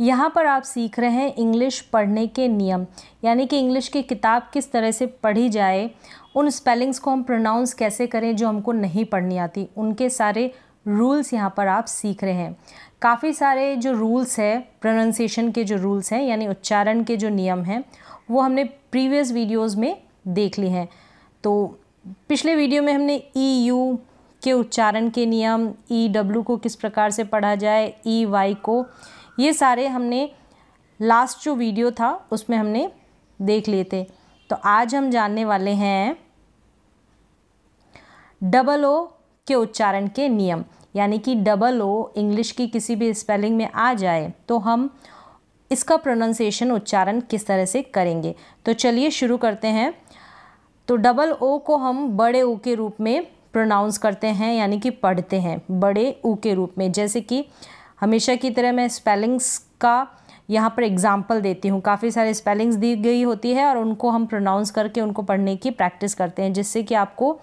यहाँ पर आप सीख रहे हैं इंग्लिश पढ़ने के नियम यानी कि इंग्लिश की किताब किस तरह से पढ़ी जाए उन स्पेलिंग्स को हम प्रोनाउंस कैसे करें जो हमको नहीं पढ़नी आती उनके सारे रूल्स यहाँ पर आप सीख रहे हैं काफ़ी सारे जो रूल्स है प्रोनाउंसिएशन के जो रूल्स हैं यानी उच्चारण के जो नियम हैं वो हमने प्रीवियस वीडियोज़ में देख लिए हैं तो पिछले वीडियो में हमने ई e यू के उच्चारण के नियम ई e डब्ल्यू को किस प्रकार से पढ़ा जाए ई e वाई को ये सारे हमने लास्ट जो वीडियो था उसमें हमने देख लिए थे तो आज हम जानने वाले हैं डबल ओ के उच्चारण के नियम यानी कि डबल ओ इंग्लिश की किसी भी स्पेलिंग में आ जाए तो हम इसका प्रोनाउंसिएशन उच्चारण किस तरह से करेंगे तो चलिए शुरू करते हैं तो डबल ओ को हम बड़े ओ के रूप में प्रोनाउंस करते हैं यानी कि पढ़ते हैं बड़े ऊ के रूप में जैसे कि हमेशा की तरह मैं स्पेलिंग्स का यहाँ पर एग्ज़ाम्पल देती हूँ काफ़ी सारे स्पेलिंग्स दी गई होती है और उनको हम प्रोनाउंस करके उनको पढ़ने की प्रैक्टिस करते हैं जिससे कि आपको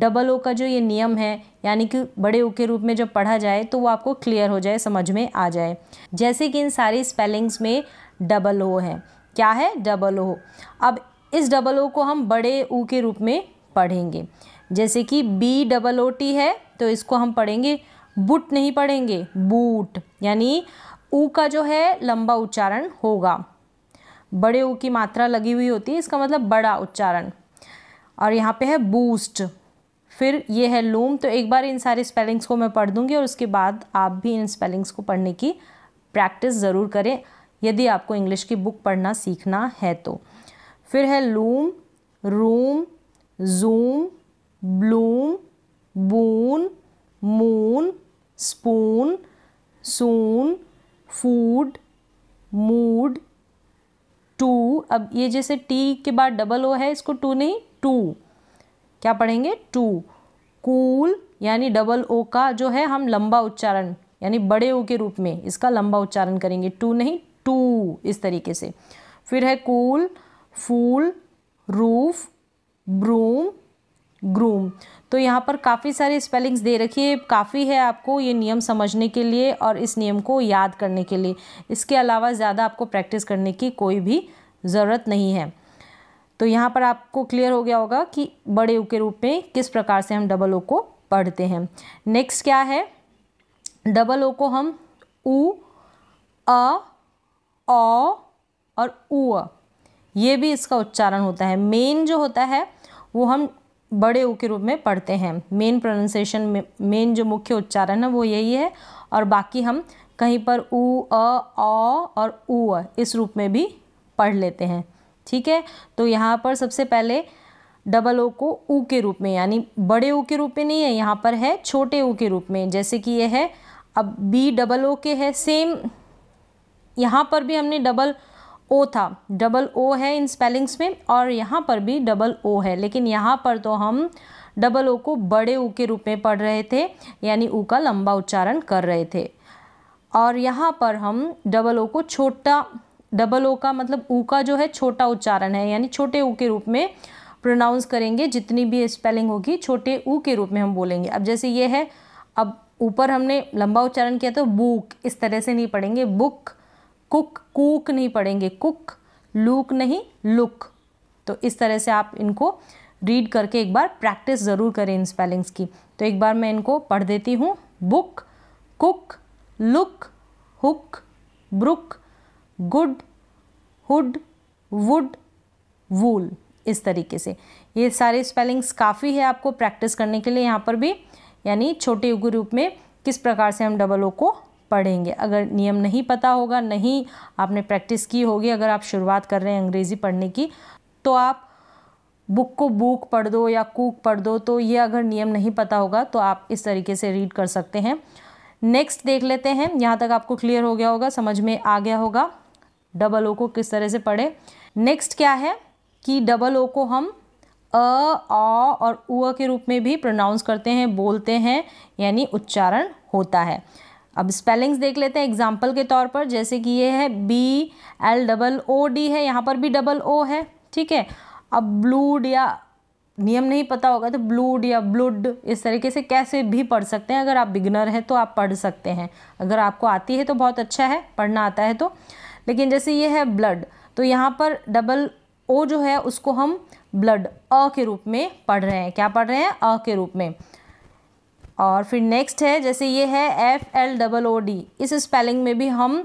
डबल ओ का जो ये नियम है यानी कि बड़े ओ के रूप में जब पढ़ा जाए तो वो आपको क्लियर हो जाए समझ में आ जाए जैसे कि इन सारी स्पेलिंग्स में डबल ओ है क्या है डबल ओ अब इस डबल ओ को हम बड़े ऊ के रूप में पढ़ेंगे जैसे कि बी डबल ओ टी है तो इसको हम पढ़ेंगे बुट नहीं पढ़ेंगे बूट यानी ऊ का जो है लंबा उच्चारण होगा बड़े ऊ की मात्रा लगी हुई होती है इसका मतलब बड़ा उच्चारण और यहाँ पे है बूस्ट फिर ये है लूम तो एक बार इन सारे स्पेलिंग्स को मैं पढ़ दूँगी और उसके बाद आप भी इन स्पेलिंग्स को पढ़ने की प्रैक्टिस ज़रूर करें यदि आपको इंग्लिश की बुक पढ़ना सीखना है तो फिर है loom room zoom bloom boon moon spoon soon food mood two अब ये जैसे टी के बाद डबल ओ है इसको टू नहीं टू क्या पढ़ेंगे टू कूल यानी डबल ओ का जो है हम लंबा उच्चारण यानी बड़े ओ के रूप में इसका लंबा उच्चारण करेंगे टू नहीं टू इस तरीके से फिर है cool fool roof broom groom तो यहाँ पर काफ़ी सारे स्पेलिंग्स दे रखिए काफ़ी है आपको ये नियम समझने के लिए और इस नियम को याद करने के लिए इसके अलावा ज़्यादा आपको प्रैक्टिस करने की कोई भी ज़रूरत नहीं है तो यहाँ पर आपको क्लियर हो गया होगा कि बड़े ओ के रूप में किस प्रकार से हम डबल ओ को पढ़ते हैं नेक्स्ट क्या है डबल ओ को हम ऊ अ ओ और ऊ ये भी इसका उच्चारण होता है मेन जो होता है वो हम बड़े ओ के रूप में पढ़ते हैं मेन प्रोनाउंसिएशन मेन जो मुख्य उच्चारण है वो यही है और बाकी हम कहीं पर ऊ अ औ और उ इस रूप में भी पढ़ लेते हैं ठीक है तो यहाँ पर सबसे पहले डबल ओ को ऊ के रूप में यानी बड़े ओ के रूप में नहीं है यहाँ पर है छोटे ओ के रूप में जैसे कि यह है अब बी डबल ओ के है सेम यहाँ पर भी हमने डबल ओ था डबल ओ है इन स्पेलिंग्स में और यहाँ पर भी डबल ओ है लेकिन यहाँ पर तो हम डबल ओ को बड़े ऊ के रूप में पढ़ रहे थे यानी ऊ का लंबा उच्चारण कर रहे थे और यहाँ पर हम डबल ओ को छोटा डबल ओ का मतलब ऊ का जो है छोटा उच्चारण है यानी छोटे ऊ के रूप में प्रोनाउंस करेंगे जितनी भी स्पेलिंग होगी छोटे ऊ के रूप में हम बोलेंगे अब जैसे ये है अब ऊपर हमने लंबा उच्चारण किया तो बुक इस तरह से नहीं पढ़ेंगे बुक कुक कूक नहीं पढ़ेंगे कुक लूक नहीं लुक तो इस तरह से आप इनको रीड करके एक बार प्रैक्टिस ज़रूर करें इन स्पेलिंग्स की तो एक बार मैं इनको पढ़ देती हूँ book cook look hook brook good hood wood wool इस तरीके से ये सारे स्पेलिंग्स काफ़ी है आपको प्रैक्टिस करने के लिए यहाँ पर भी यानी छोटे युग रूप में किस प्रकार से हम डबल ओ को पढ़ेंगे अगर नियम नहीं पता होगा नहीं आपने प्रैक्टिस की होगी अगर आप शुरुआत कर रहे हैं अंग्रेज़ी पढ़ने की तो आप बुक को बुक पढ़ दो या कुक पढ़ दो तो ये अगर नियम नहीं पता होगा तो आप इस तरीके से रीड कर सकते हैं नेक्स्ट देख लेते हैं यहाँ तक आपको क्लियर हो गया होगा समझ में आ गया होगा डबल ओ को किस तरह से पढ़े नेक्स्ट क्या है कि डबल ओ को हम अ आ और उ के रूप में भी प्रोनाउंस करते हैं बोलते हैं यानी उच्चारण होता है अब स्पेलिंग्स देख लेते हैं एग्जाम्पल के तौर पर जैसे कि ये है B L double O D है यहाँ पर भी डबल ओ है ठीक है अब ब्लूड या नियम नहीं पता होगा तो ब्लूड या ब्लूड इस तरीके से कैसे भी पढ़ सकते हैं अगर आप बिगनर हैं तो आप पढ़ सकते हैं अगर आपको आती है तो बहुत अच्छा है पढ़ना आता है तो लेकिन जैसे ये है ब्लड तो यहाँ पर डबल ओ जो है उसको हम ब्लड अ के रूप में पढ़ रहे हैं क्या पढ़ रहे हैं अ के रूप में और फिर नेक्स्ट है जैसे ये है F L double O D इस स्पेलिंग में भी हम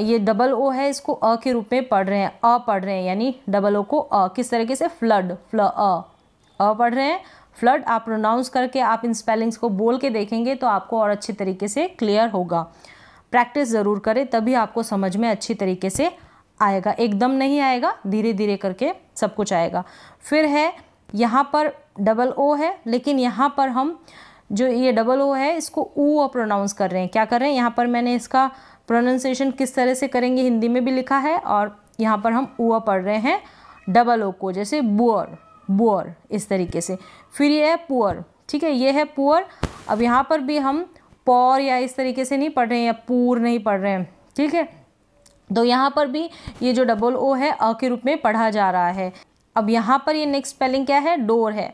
ये डबल ओ है इसको अ के रूप में पढ़ रहे हैं अ पढ़ रहे हैं यानी डबल ओ को अ किस तरीके से फ्लड फ्ल अ अ पढ़ रहे हैं फ्लड आप प्रोनाउंस करके आप इन स्पेलिंग्स को बोल के देखेंगे तो आपको और अच्छे तरीके से क्लियर होगा प्रैक्टिस ज़रूर करें तभी आपको समझ में अच्छी तरीके से आएगा एकदम नहीं आएगा धीरे धीरे करके सब कुछ आएगा फिर है यहाँ पर डबल ओ है लेकिन यहाँ पर हम जो ये डबल ओ है इसको ऊ और प्रोनाउंस कर रहे हैं क्या कर रहे हैं यहाँ पर मैंने इसका प्रोनाउंसिएशन किस तरह से करेंगे हिंदी में भी लिखा है और यहाँ पर हम ऊ पढ़ रहे हैं डबल ओ को जैसे बुअर बुअर इस तरीके से फिर ये है पुअर ठीक है ये है पुअर अब यहाँ पर भी हम पौर या इस तरीके से नहीं पढ़ रहे हैं या पूर नहीं पढ़ रहे हैं ठीक है तो यहाँ पर भी ये जो डबल ओ है अ के रूप में पढ़ा जा रहा है अब यहाँ पर ये नेक्स्ट स्पेलिंग क्या है डोर है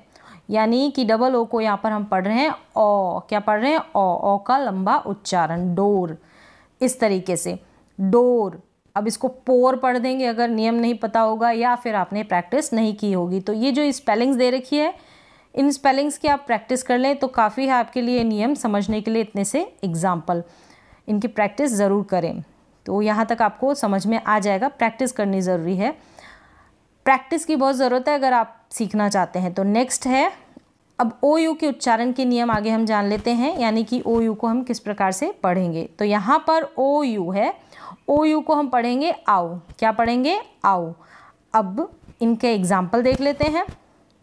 यानी कि डबल ओ को यहाँ पर हम पढ़ रहे हैं ओ क्या पढ़ रहे हैं ओ ओ का लंबा उच्चारण डोर इस तरीके से डोर अब इसको पोर पढ़ देंगे अगर नियम नहीं पता होगा या फिर आपने प्रैक्टिस नहीं की होगी तो ये जो स्पेलिंग्स दे रखी है इन स्पेलिंग्स की आप प्रैक्टिस कर लें तो काफ़ी है आपके लिए नियम समझने के लिए इतने से एग्ज़ाम्पल इनकी प्रैक्टिस ज़रूर करें तो यहाँ तक आपको समझ में आ जाएगा प्रैक्टिस करनी ज़रूरी है प्रैक्टिस की बहुत ज़रूरत है अगर आप सीखना चाहते हैं तो नेक्स्ट है अब ओ यू के उच्चारण के नियम आगे हम जान लेते हैं यानी कि ओ यू को हम किस प्रकार से पढ़ेंगे तो यहाँ पर ओ यू है ओ यू को हम पढ़ेंगे आओ क्या पढ़ेंगे आओ अब इनके एग्जाम्पल देख लेते हैं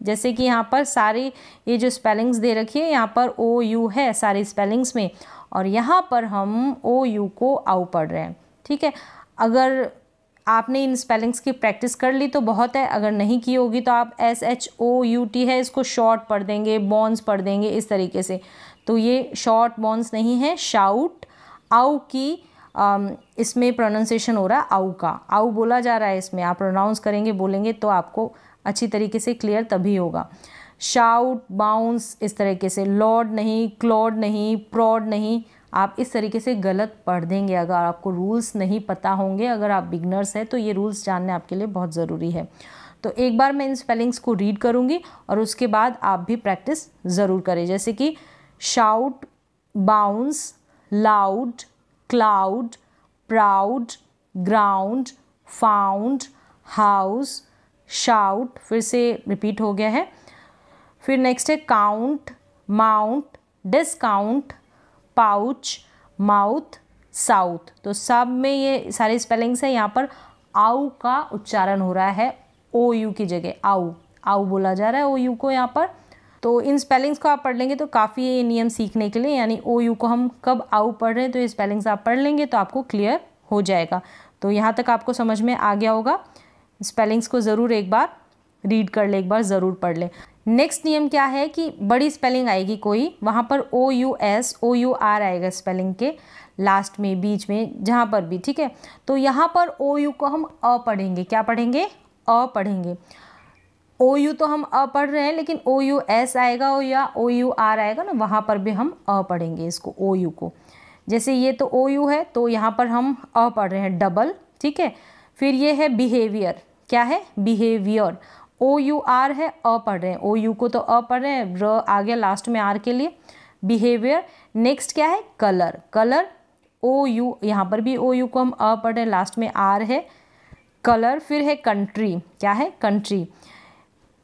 जैसे कि यहाँ पर सारी ये जो स्पेलिंग्स दे रखी है यहाँ पर ओ यू है सारी स्पेलिंग्स में और यहाँ पर हम ओ यू को आओ पढ़ रहे हैं ठीक है अगर आपने इन स्पेलिंग्स की प्रैक्टिस कर ली तो बहुत है अगर नहीं की होगी तो आप S H O U T है इसको शॉर्ट पढ़ देंगे बॉन्स पढ़ देंगे इस तरीके से तो ये शॉर्ट बॉन्स नहीं है शाउट आउ की um, इसमें प्रोनाउंसिएशन हो रहा है आउ का आउ बोला जा रहा है इसमें आप प्रोनाउंस करेंगे बोलेंगे तो आपको अच्छी तरीके से क्लियर तभी होगा शाउट बाउंस इस तरीके से लॉर्ड नहीं क्लॉड नहीं प्रॉड नहीं आप इस तरीके से गलत पढ़ देंगे अगर आपको रूल्स नहीं पता होंगे अगर आप बिगनर्स हैं तो ये रूल्स जानने आपके लिए बहुत ज़रूरी है तो एक बार मैं इन स्पेलिंग्स को रीड करूँगी और उसके बाद आप भी प्रैक्टिस ज़रूर करें जैसे कि shout bounce loud cloud proud ground found house shout फिर से रिपीट हो गया है फिर नेक्स्ट है count mount discount pouch mouth south तो सब में ये सारे स्पेलिंग्स हैं यहाँ पर आउ का उच्चारण हो रहा है ओ यू की जगह आऊ आउ बोला जा रहा है ओ यू को यहाँ पर तो इन स्पेलिंग्स को आप पढ़ लेंगे तो काफ़ी ये नियम सीखने के लिए यानी ओ यू को हम कब आऊ पढ़ रहे हैं तो ये स्पेलिंग्स आप पढ़ लेंगे तो आपको क्लियर हो जाएगा तो यहाँ तक आपको समझ में आ गया होगा स्पेलिंग्स को ज़रूर एक बार रीड कर ले एक बार ज़रूर पढ़ लें नेक्स्ट नियम क्या है कि बड़ी स्पेलिंग आएगी कोई वहाँ पर O U S O U R आएगा स्पेलिंग के लास्ट में बीच में जहाँ पर भी ठीक है तो यहाँ पर ओ यू को हम अ पढ़ेंगे क्या पढ़ेंगे अ पढ़ेंगे ओ यू तो हम अ पढ़ रहे हैं लेकिन ओ यू एस आएगा ओ या ओ यू आर आएगा ना वहाँ पर भी हम अ पढ़ेंगे इसको ओ यू को जैसे ये तो ओ यू है तो यहाँ पर हम अ पढ़ रहे हैं डबल ठीक है फिर ये है बिहेवियर क्या है बिहेवियर ओ यू आर है अ पढ़ रहे हैं ओ यू को तो अ पढ़ रहे हैं र आ गया लास्ट में आर के लिए बिहेवियर नेक्स्ट क्या है कलर कलर ओ यू यहाँ पर भी ओ यू को हम अ पढ़ रहे हैं लास्ट में आर है कलर फिर है कंट्री क्या है कंट्री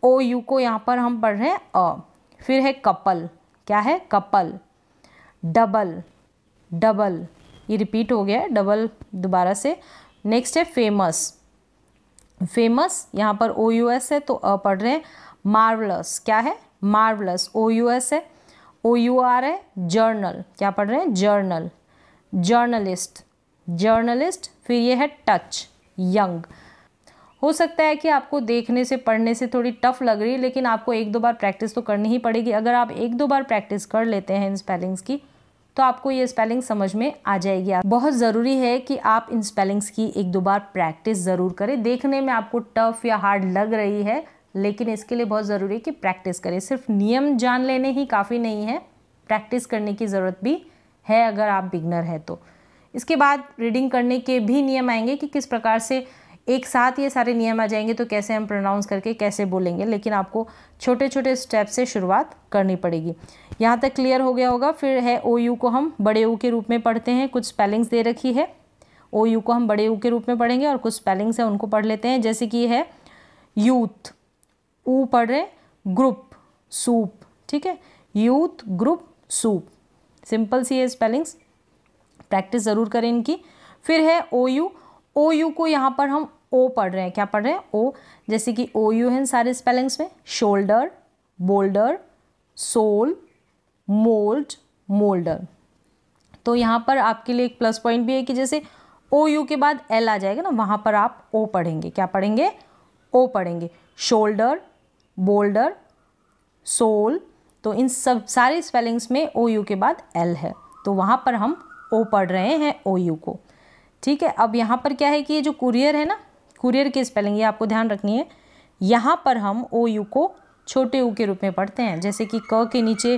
ओ यू को यहाँ पर हम पढ़ रहे हैं अ फिर है कपल क्या है कपल डबल डबल ये रिपीट हो गया है डबल दोबारा से नेक्स्ट है फेमस फेमस यहाँ पर ओ यू एस है तो अ पढ़ रहे हैं मार्वलस क्या है मार्वलस ओ यू एस है ओ यू आर है जर्नल क्या पढ़ रहे हैं जर्नल जर्नलिस्ट जर्नलिस्ट फिर ये है टच यंग हो सकता है कि आपको देखने से पढ़ने से थोड़ी टफ लग रही है लेकिन आपको एक दो बार प्रैक्टिस तो करनी ही पड़ेगी अगर आप एक दो बार प्रैक्टिस कर लेते हैं इन स्पेलिंग्स की तो आपको ये स्पेलिंग समझ में आ जाएगी बहुत ज़रूरी है कि आप इन स्पेलिंग्स की एक दो बार प्रैक्टिस ज़रूर करें देखने में आपको टफ या हार्ड लग रही है लेकिन इसके लिए बहुत ज़रूरी है कि प्रैक्टिस करें सिर्फ नियम जान लेने ही काफ़ी नहीं है प्रैक्टिस करने की ज़रूरत भी है अगर आप बिगनर है तो इसके बाद रीडिंग करने के भी नियम आएंगे कि किस प्रकार से एक साथ ये सारे नियम आ जाएंगे तो कैसे हम प्रोनाउंस करके कैसे बोलेंगे लेकिन आपको छोटे छोटे स्टेप से शुरुआत करनी पड़ेगी यहाँ तक क्लियर हो गया होगा फिर है ओ यू को हम बड़े ओ के रूप में पढ़ते हैं कुछ स्पेलिंग्स दे रखी है ओ यू को हम बड़े ऊ के रूप में पढ़ेंगे और कुछ स्पेलिंग्स हैं उनको पढ़ लेते हैं जैसे कि है यूथ ऊ पढ़ रहे ग्रुप सूप ठीक है यूथ ग्रुप सूप सिंपल सी है स्पेलिंग्स प्रैक्टिस ज़रूर करें इनकी फिर है ओ यू ओ यू को यहाँ पर हम ओ पढ़ रहे हैं क्या पढ़ रहे हैं ओ जैसे कि ओ यू है सारे स्पेलिंग्स में shoulder boulder soul mould moulder तो यहाँ पर आपके लिए एक प्लस पॉइंट भी है कि जैसे ओ यू के बाद एल आ जाएगा ना वहाँ पर आप ओ पढ़ेंगे क्या पढ़ेंगे ओ पढ़ेंगे शोल्डर बोल्डर सोल तो इन सब सारे स्पेलिंग्स में ओ यू के बाद एल है तो वहाँ पर हम ओ पढ़ रहे हैं ओ यू को ठीक है अब यहाँ पर क्या है कि ये जो कुरियर है ना कुरियर की स्पेलिंग ये आपको ध्यान रखनी है यहाँ पर हम ओ यू को छोटे ऊ के रूप में पढ़ते हैं जैसे कि क के नीचे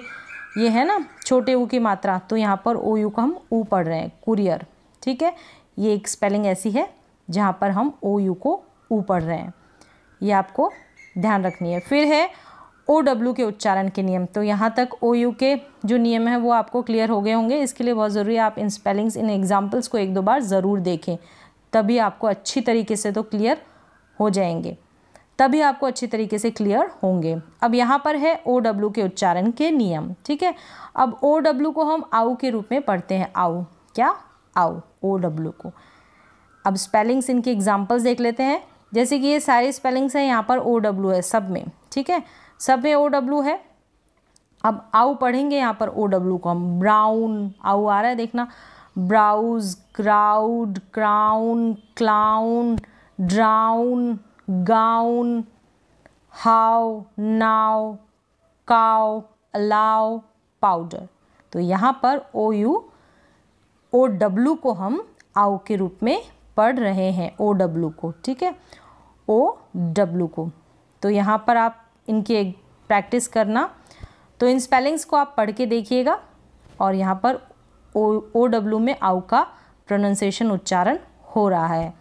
ये है ना छोटे ऊ की मात्रा तो यहाँ पर ओ यू को हम ऊ पढ़ रहे हैं कुरियर ठीक है ये एक स्पेलिंग ऐसी है जहाँ पर हम ओ यू को ऊ पढ़ रहे हैं ये आपको ध्यान रखनी है फिर है ओ डब्ल्यू के उच्चारण के नियम तो यहाँ तक ओ यू के जो नियम है वो आपको क्लियर हो गए होंगे इसके लिए बहुत ज़रूरी है आप इन स्पेलिंग्स इन एग्जाम्पल्स को एक दो बार ज़रूर देखें तभी आपको अच्छी तरीके से तो क्लियर हो जाएंगे तभी आपको अच्छी तरीके से क्लियर होंगे अब यहाँ पर है ओ डब्ल्यू के उच्चारण के नियम ठीक है अब ओ डब्ल्यू को हम आउ के रूप में पढ़ते हैं आउ क्या आउ ओ डब्ल्यू को अब स्पेलिंग्स इनकी एग्जाम्पल्स देख लेते हैं जैसे कि ये सारी स्पेलिंग्स हैं यहाँ पर ओ डब्ल्यू है सब में ठीक है सब में ओ डब्ल्यू है अब आउ पढ़ेंगे यहाँ पर ओ डब्ल्यू को हम ब्राउन आउ आ रहा है देखना browse crowd crown clown drown gown how now cow allow powder तो यहाँ पर ओ यू ओ डब्लू को हम आउ के रूप में पढ़ रहे हैं ओ डब्ल्यू को ठीक है ओ डब्लू को तो यहाँ पर आप इनकी एक प्रैक्टिस करना तो इन स्पेलिंग्स को आप पढ़ के देखिएगा और यहाँ पर ओ ओ डब्ल्यू में आउ का प्रोनंसिएशन उच्चारण हो रहा है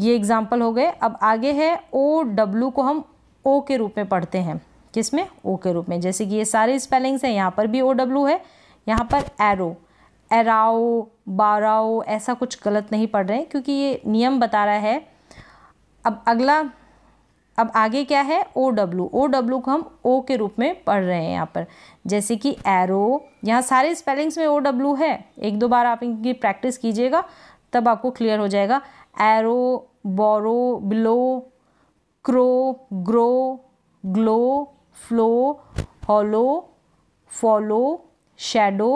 ये एग्ज़ाम्पल हो गए अब आगे है ओ डब्ल्यू को हम ओ के रूप में पढ़ते हैं किस में ओ के रूप में जैसे कि ये सारे स्पेलिंग्स हैं यहाँ पर भी ओ डब्ल्यू है यहाँ पर एरो एराओ बाराओ ऐसा कुछ गलत नहीं पढ़ रहे हैं क्योंकि ये नियम बता रहा है अब अगला अब आगे क्या है ओ डब्ल्यू ओ डब्ल्यू को हम ओ के रूप में पढ़ रहे हैं यहाँ पर जैसे कि एरो यहाँ सारे स्पेलिंग्स में ओ डब्ल्यू है एक दो बार आप इनकी प्रैक्टिस कीजिएगा तब आपको क्लियर हो जाएगा arrow borrow blow crow grow glow flow hollow follow shadow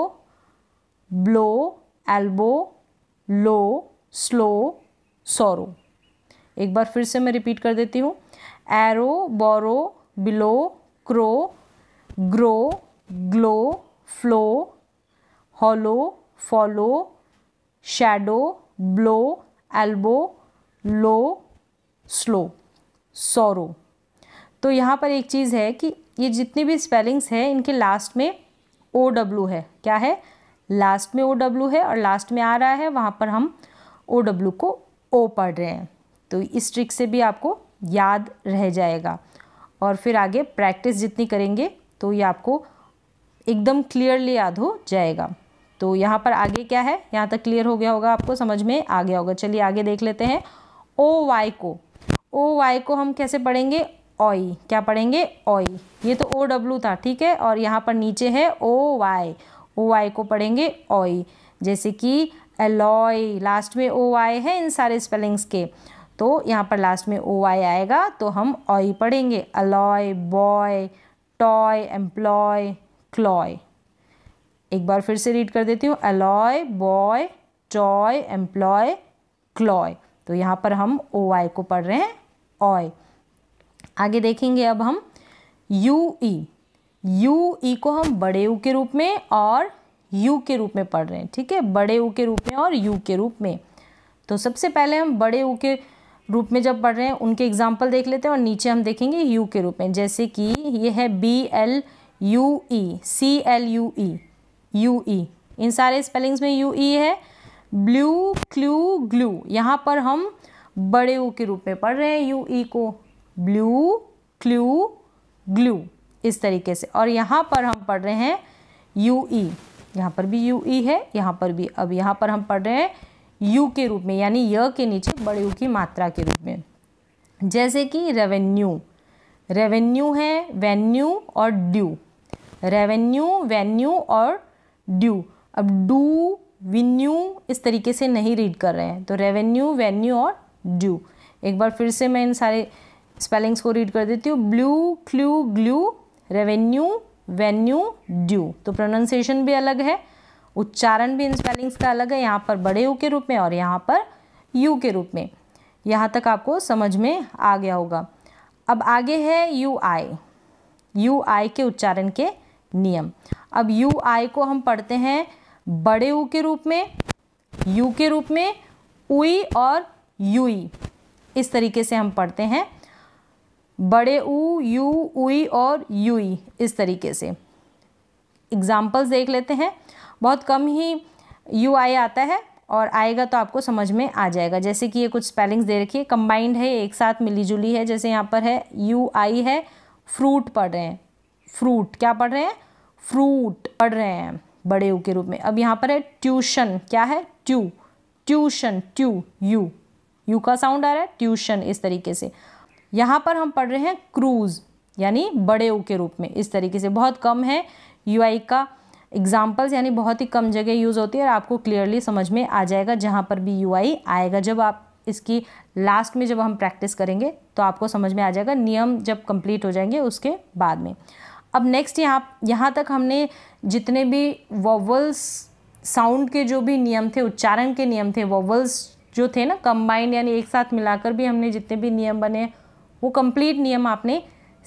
blow elbow low slow sorrow एक बार फिर से मैं रिपीट कर देती हूँ arrow borrow below crow grow glow flow hollow follow shadow blow elbow low slow sorrow तो यहाँ पर एक चीज़ है कि ये जितनी भी स्पेलिंग्स हैं इनके लास्ट में ओ डब्लू है क्या है लास्ट में ओ डब्लू है और लास्ट में आ रहा है वहाँ पर हम ओ डब्लू को ओ पढ़ रहे हैं तो इस ट्रिक से भी आपको याद रह जाएगा और फिर आगे प्रैक्टिस जितनी करेंगे तो ये आपको एकदम क्लियरली याद हो जाएगा तो यहाँ पर आगे क्या है यहाँ तक क्लियर हो गया होगा आपको समझ में आ गया होगा चलिए आगे देख लेते हैं ओ वाई को ओ वाई को हम कैसे पढ़ेंगे ओई क्या पढ़ेंगे ओई ये तो ओ डब्ल्यू था ठीक है और यहाँ पर नीचे है ओ वाई ओ वाई को पढ़ेंगे ओई जैसे कि एलॉय लास्ट में ओ वाई है इन सारे स्पेलिंग्स के तो यहाँ पर लास्ट में ओ आई आएगा तो हम ऑय पढ़ेंगे alloy boy toy employ cloy एक बार फिर से रीड कर देती हूँ alloy boy toy employ cloy तो यहाँ पर हम ओ आई को पढ़ रहे हैं ऑय आगे देखेंगे अब हम यू ई यू ई को हम बड़े ऊ के रूप में और यू के रूप में पढ़ रहे हैं ठीक है बड़े ऊ के रूप में और यू के रूप में तो सबसे पहले हम बड़े ऊ के रूप में जब पढ़ रहे हैं उनके एग्जाम्पल देख लेते हैं और नीचे हम देखेंगे यू के रूप में जैसे कि ये है B L U E C L U E U E इन सारे स्पेलिंग्स में यू ई e है ब्लू क्लू ग्लू यहाँ पर हम बड़े ऊ के रूप में पढ़ रहे हैं यू ई e को ब्लू क्लू ग्लू इस तरीके से और यहाँ पर हम पढ़ रहे हैं यू ई e। यहाँ पर भी यू ई है यहाँ पर भी अब यहाँ पर हम पढ़ रहे हैं यू के रूप में यानी य के नीचे बड़े यू की मात्रा के रूप में जैसे कि रेवेन्यू रेवेन्यू है वेन्यू और ड्यू रेवेन्यू वेन्यू और ड्यू अब डू विन्यू इस तरीके से नहीं रीड कर रहे हैं तो रेवेन्यू वेन्यू और ड्यू एक बार फिर से मैं इन सारे स्पेलिंग्स को रीड कर देती हूँ blue clue glue revenue venue due तो प्रोनाउंसिएशन भी अलग है उच्चारण भी इन स्पेलिंग्स का अलग है यहाँ पर बड़े ऊ के रूप में और यहाँ पर यू के रूप में यहाँ तक आपको समझ में आ गया होगा अब आगे है यू आई यू आई के उच्चारण के नियम अब यू आई को हम पढ़ते हैं बड़े ऊ के रूप में यू के रूप में उई और यूई इस तरीके से हम पढ़ते हैं बड़े ऊ यू उई और यूई इस तरीके से एग्ज़ाम्पल्स देख लेते हैं बहुत कम ही यू आई आता है और आएगा तो आपको समझ में आ जाएगा जैसे कि ये कुछ स्पेलिंग्स दे रखी है कंबाइंड है एक साथ मिलीजुली है जैसे यहाँ पर है यू आई है फ्रूट पढ़ रहे हैं फ्रूट क्या पढ़ रहे हैं फ्रूट पढ़ रहे हैं बड़े यू के रूप में अब यहाँ पर है ट्यूशन क्या है ट्यू ट्यूशन ट्यू यू यू का साउंड आ रहा है ट्यूशन इस तरीके से यहाँ पर हम पढ़ रहे हैं क्रूज़ यानी बड़े ऊ के रूप में इस तरीके से बहुत कम है आई का एग्जाम्पल्स यानी बहुत ही कम जगह यूज़ होती है और आपको क्लियरली समझ में आ जाएगा जहाँ पर भी आई आएगा जब आप इसकी लास्ट में जब हम प्रैक्टिस करेंगे तो आपको समझ में आ जाएगा नियम जब कंप्लीट हो जाएंगे उसके बाद में अब नेक्स्ट यहाँ यहाँ तक हमने जितने भी वॉवल्स साउंड के जो भी नियम थे उच्चारण के नियम थे वॉवल्स जो थे ना कंबाइंड यानी एक साथ मिलाकर भी हमने जितने भी नियम बने वो कंप्लीट नियम आपने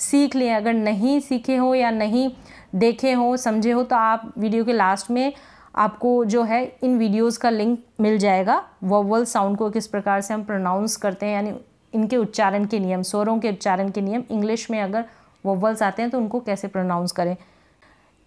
सीख लिए अगर नहीं सीखे हो या नहीं देखे हो समझे हो तो आप वीडियो के लास्ट में आपको जो है इन वीडियोस का लिंक मिल जाएगा वोवल साउंड को किस प्रकार से हम प्रोनाउंस करते हैं यानी इनके उच्चारण के नियम स्वरों के उच्चारण के नियम इंग्लिश में अगर वोवल्स आते हैं तो उनको कैसे प्रोनाउंस करें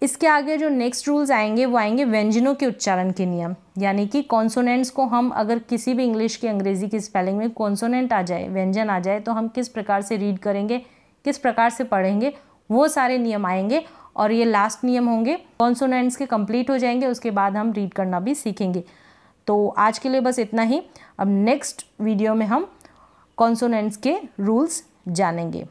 इसके आगे जो नेक्स्ट रूल्स आएंगे वो आएंगे व्यंजनों के उच्चारण के नियम यानी कि कॉन्सोनेंट्स को हम अगर किसी भी इंग्लिश की अंग्रेज़ी की स्पेलिंग में कॉन्सोनेंट आ जाए व्यंजन आ जाए तो हम किस प्रकार से रीड करेंगे किस प्रकार से पढ़ेंगे वो सारे नियम आएंगे और ये लास्ट नियम होंगे कॉन्सोनेंट्स के कंप्लीट हो जाएंगे उसके बाद हम रीड करना भी सीखेंगे तो आज के लिए बस इतना ही अब नेक्स्ट वीडियो में हम कॉन्सोनेंट्स के रूल्स जानेंगे